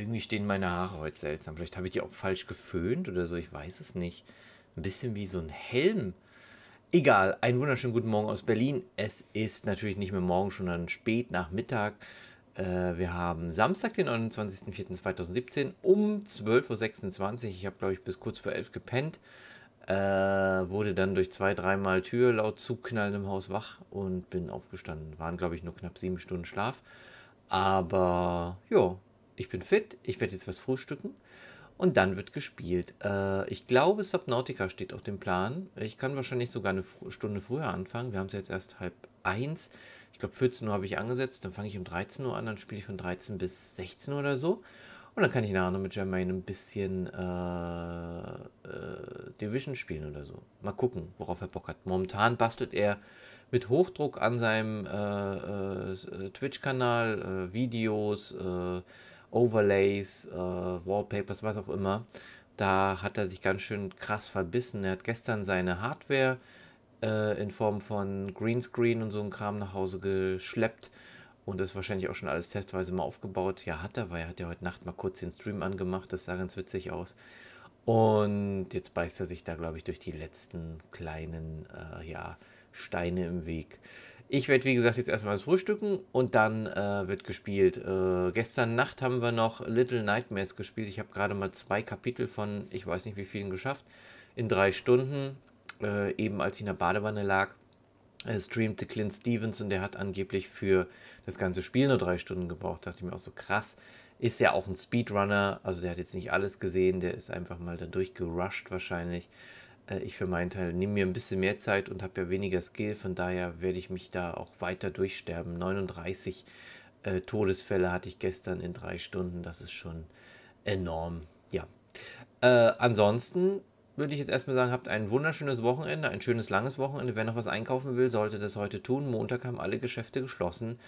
Irgendwie stehen meine Haare heute seltsam. Vielleicht habe ich die auch falsch geföhnt oder so, ich weiß es nicht. Ein bisschen wie so ein Helm. Egal, einen wunderschönen guten Morgen aus Berlin. Es ist natürlich nicht mehr morgen, schon dann spät Nachmittag. Äh, wir haben Samstag, den 29.04.2017 um 12.26 Uhr. Ich habe, glaube ich, bis kurz vor 11 gepennt. Äh, wurde dann durch zwei, dreimal Tür laut Zugknallen im Haus wach und bin aufgestanden. Waren, glaube ich, nur knapp sieben Stunden Schlaf. Aber ja, ich bin fit, ich werde jetzt was frühstücken und dann wird gespielt. Äh, ich glaube, Subnautica steht auf dem Plan. Ich kann wahrscheinlich sogar eine Stunde früher anfangen. Wir haben es jetzt erst halb eins. Ich glaube, 14 Uhr habe ich angesetzt. Dann fange ich um 13 Uhr an. Dann spiele ich von 13 bis 16 Uhr oder so. Und dann kann ich nachher noch mit Jermaine ein bisschen äh, äh, Division spielen oder so. Mal gucken, worauf er Bock hat. Momentan bastelt er mit Hochdruck an seinem äh, äh, äh, Twitch-Kanal Videos. Overlays, äh, Wallpapers, was auch immer. Da hat er sich ganz schön krass verbissen. Er hat gestern seine Hardware äh, in Form von Greenscreen und so ein Kram nach Hause geschleppt und das wahrscheinlich auch schon alles testweise mal aufgebaut. Ja, hat er, weil er hat ja heute Nacht mal kurz den Stream angemacht. Das sah ganz witzig aus. Und jetzt beißt er sich da, glaube ich, durch die letzten kleinen äh, ja, Steine im Weg. Ich werde, wie gesagt, jetzt erstmal das Frühstücken und dann äh, wird gespielt. Äh, gestern Nacht haben wir noch Little Nightmares gespielt. Ich habe gerade mal zwei Kapitel von, ich weiß nicht wie vielen geschafft, in drei Stunden, äh, eben als ich in der Badewanne lag. Äh, streamte Clint Stevens und der hat angeblich für das ganze Spiel nur drei Stunden gebraucht. Da dachte ich mir auch so krass. Ist ja auch ein Speedrunner, also der hat jetzt nicht alles gesehen, der ist einfach mal da durchgerusht wahrscheinlich. Äh, ich für meinen Teil nehme mir ein bisschen mehr Zeit und habe ja weniger Skill, von daher werde ich mich da auch weiter durchsterben. 39 äh, Todesfälle hatte ich gestern in drei Stunden, das ist schon enorm. Ja. Äh, ansonsten würde ich jetzt erstmal sagen, habt ein wunderschönes Wochenende, ein schönes langes Wochenende. Wer noch was einkaufen will, sollte das heute tun. Montag haben alle Geschäfte geschlossen.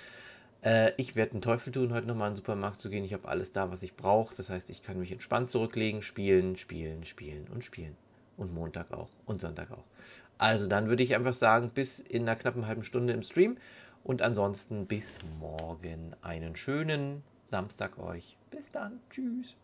Äh, ich werde den Teufel tun, heute nochmal in den Supermarkt zu gehen. Ich habe alles da, was ich brauche. Das heißt, ich kann mich entspannt zurücklegen, spielen, spielen, spielen und spielen und Montag auch und Sonntag auch. Also dann würde ich einfach sagen, bis in einer knappen halben Stunde im Stream und ansonsten bis morgen. Einen schönen Samstag euch. Bis dann. Tschüss.